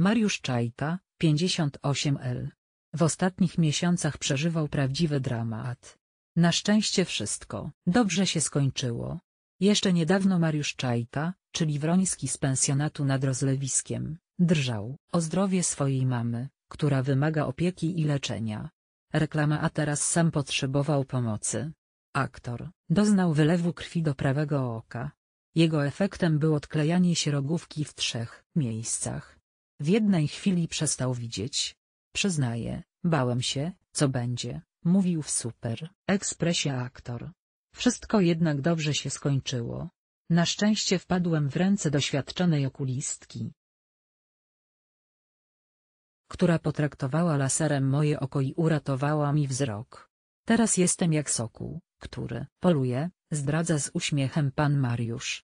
Mariusz Czajka, 58L. W ostatnich miesiącach przeżywał prawdziwy dramat. Na szczęście wszystko dobrze się skończyło. Jeszcze niedawno Mariusz Czajka, czyli Wroński z pensjonatu nad Rozlewiskiem, drżał o zdrowie swojej mamy, która wymaga opieki i leczenia. Reklama a teraz sam potrzebował pomocy. Aktor doznał wylewu krwi do prawego oka. Jego efektem było odklejanie się rogówki w trzech miejscach. W jednej chwili przestał widzieć. Przyznaję, bałem się, co będzie, mówił w Super Ekspresie aktor. Wszystko jednak dobrze się skończyło. Na szczęście wpadłem w ręce doświadczonej okulistki, która potraktowała laserem moje oko i uratowała mi wzrok. Teraz jestem jak soku, który poluje, zdradza z uśmiechem pan Mariusz.